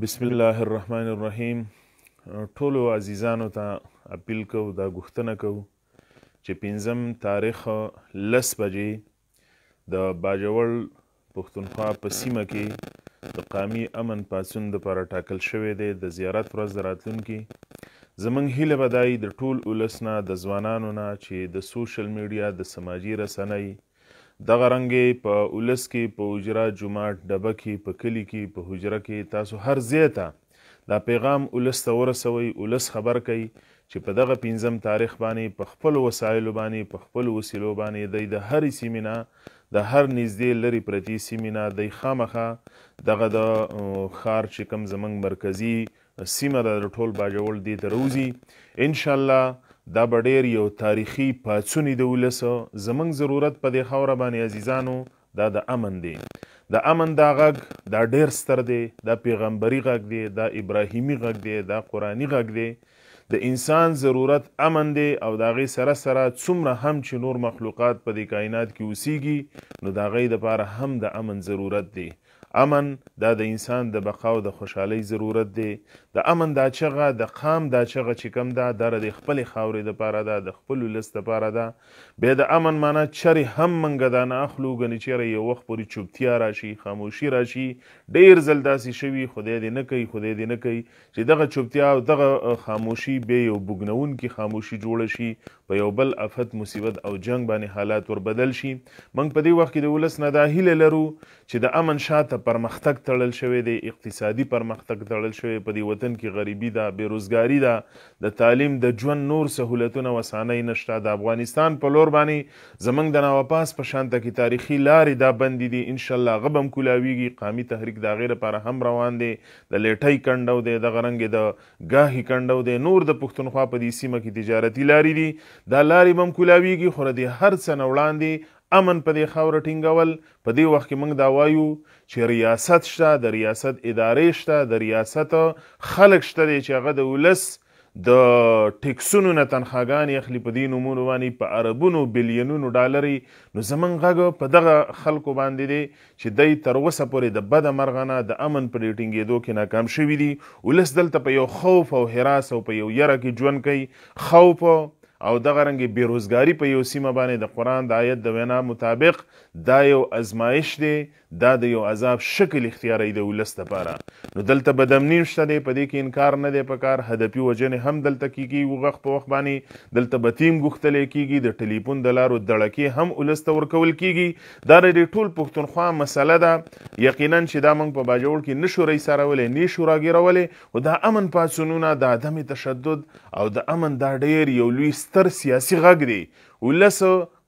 بسم الله الرحمن الرحیم ټولو عزیزانو ته اپیل کو دا غوښتنه کو چې پنځم تاریخ لس بجې د باجوړ پښتونخوا په سیمه کې د قامی امن پاسون د پر ټاکل شوې ده د زیارت ورځ راتلونکي زمنګ هیله بدای د ټول ولسنا د ځوانانو نه چې د سوشل میډیا د سماجی رسنۍ دغه رنګې په اولس کې په اجرا جماعت ډبه کې په کلی کې په حجره کې تاسو هر ځای ته دا پیغام اولس ته ورسوئ اولس خبر کوي چې په دغه پنځم تاریخ باندې په خپل وسایلو باندې په خپل وسیلو باندې دی د هرې سیمې نه د هر نږدې لرې پرتې سیمې نه دی خامخه دغه د ښار چې کوم زمنګ مرکزي سیمه د ټول باجوړ دی ته روزي ان شاء الله دا به ډیر یو تاریخي پاڅونی د ولس زمنګ ضرورت په دې خاوره باندې عزیزانو دا د امن دی د امن دا غږ دا ډیر ستر دی دا پیغمبري غږ دی دا ابراهیمی غږ دی دا قرآنی غږ دی د انسان ضرورت امن دی او دا غي سره سره څومره هم چې نور مخلوقات په دې کائنات کې اوسېږي نو دا غي د پاره هم د امن ضرورت دی امن دا د انسان د بقا او د خوشحالۍ ضرورت دی د امن دا چغه د قام دا چغه چې کم ده دا د خپلې خاورې دپاره ده د خپل ولس دپاره ده بیا د امن معنا چرې هم منګه دا نه اخلو ګنې چېرې یو وخت پورې چوپتیا راشي خاموشي راشي ډېر ځل داسې شوي خدای دې نه کوي خدای دې نه کوي چې دغه چوپتیا او دغه خاموشي بیا یو بوګنونکې خاموشي جوړه شي په یو بل افت مصیبت او جنگ باندې حالات ور بدل شي موږ په دې وخت کې د ولس نه دا هیله لرو چې د امن شاته پرمختګ تړل شوی دی اقتصادي پرمختګ تړل شوی په دې وطن کې غریبي ده بیروزګاری ده د تعلیم د ژوند نور سهولتونه وسانۍ نشته د افغانستان په لور باندې زمنګ د ناواپاس په شانته کې تاریخي لارې دا بندې دي ان شاء الله غبم کولاویږي قومي تحریک د هغې لپاره هم روان دی د لیټۍ کنډو دی دغه رنګ د ګاهي کنډو دی نور د پښتونخوا په دې سیمه کې تجارتي لارې دي دا لارې به هم کولاویږي خو له دې هر څه نه وړاندې امن په دې خاور ټینګول په دې وخت کې موږ دا وایو چې ریاست شته د ریاست ادارې شته د ریاست خلک شته چې هغه د ولس د ټیکسونو نه تنخواګانې اخلي په دې نومونو باندې په عربونو بلیونونو ډالرې نو زمونږ غږ په دغه خلکو باندې دی چې دی تر اوسه پورې د بده مرغه نه د امن په ریټینګېدو کې ناکام شوي دي ولس دلته په یو خوف او حراس او په یو یره کې ژوند کوي خوف او دغه رنګ بیروزګاری په یو سیمه باندې د قران د آیت د وینا مطابق دا یو ازمایش دی دا د یو عذاب شکل اختیاری دی ولست لپاره نو دلته بدمنیم شته دی په دې کې انکار نه دی په کار هدفي وجنې هم دلته کیږي وغخ په وخت باندې دلته بتیم غختلې کیږي د ټلیفون د لارو دړکې هم ولست ورکول کیږي دا د ټول پښتونخوا مسله ده یقینا چې دا موږ په باجوړ کې نشو رئیس راولې نشو راګیرولې او دا امن پاسونونه د عدم تشدد او د امن دا ډیر یو لوی ستر سیاسي غږ دی ولس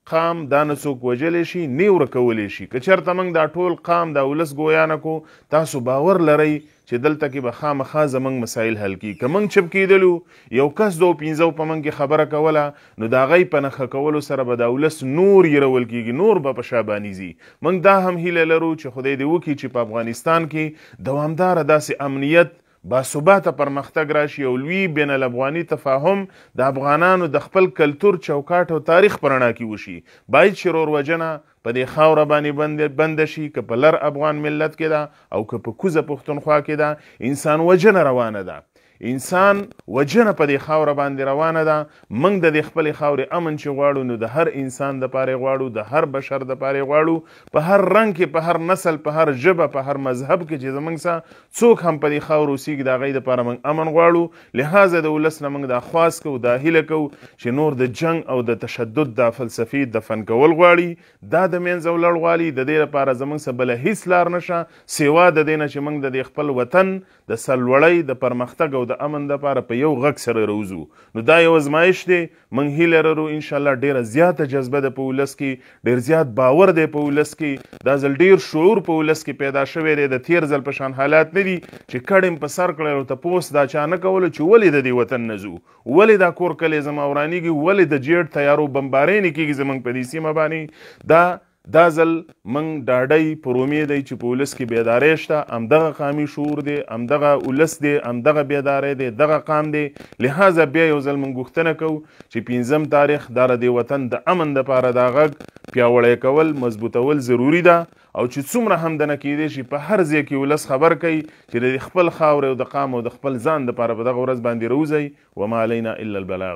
قام دا نه څوک وژلی شي نه ورکولی شي که چېرته موږ دا ټول قام دا ولس ګویا نه کو تاسو باور لرئ چې دلته کې به خامخا زموږ مسایل حل کي که موږ چپ کېدلو یو کس دو پنځو په موږ کې خبره کوله نو د هغوی په نښه کولو سره به دا ولس نور یرول کېږي نور به په شاباني ځي موږ دا هم هیله لرو چې خدای دې وکړي چې په افغانستان کې دوامداره داسې امنیت با ثباته پرمختګ راشي او لوی بین الافغاني تفاهم د افغانانو د خپل کلتور چوکاټ او تاریخ پرانا کې وشي باید شرور وجنه په دې خاور باندې بند بند شي که په لر افغان ملت کې ده او که په کوزه پښتونخوا کې ده انسان وجنه روانه ده انسان وجنه په دې خاور باندې روانه ده موږ د دې خپل خاورې امن چې غواړو نو د هر انسان د پاره غواړو د هر بشر د پاره غواړو په هر رنگ کې په هر نسل په هر ژبه په هر مذهب کې چې زمنګ سره څوک هم په دې خاور وسیګ د غي د پاره موږ امن غواړو لہذا د ولس نه موږ د خواص کو د هله کو چې نور د جنگ او د تشدد د فلسفي د فن کول غواړي دا د منځ ولړ غواړي د دې لپاره زمنګ سره بل هیڅ لار نشه سیوا د دې نه چې موږ د خپل وطن د سلوړۍ د پرمختګ او د امن د لپاره په یو غږ سره روزو نو دا یو ازمایش دی موږ هیله لرو ان شاء الله ډیره زیاته جذبه د په ولس کې ډیر زیات باور دی په ولس کې دا ځل ډیر شعور په ولس کې پیدا شوی دی د تیر ځل په شان حالات نه دي چې کډم په سر کړل او تاسو دا چا نه کول چې ولې د دې وطن نزو ولې دا کور کلی زما ورانیږي ولې د جیړ تیارو بمبارې نه کیږي زمونږ په دې سیمه باندې دا دا ځل موږ ډاډی پر امید دی چې په ولس کې بیداری شته همدغه قامي شعور دی همدغه ولس دی همدغه بیداری دی دغه قام دی لهذا بیا یو ځل موږ غوښتنه کوو چې پنځم تاریخ دا د وطن د امن دپاره دا غږ پیاوړی کول مضبوطول ضروري ده او چې څومره همدنه کیدی شي په هر ځای کې ولس خبر کوي چې د خپل خاورې او د قام او د خپل ځان دپاره په دغه ورځ باندې روزئ وما علینا الا البلاغ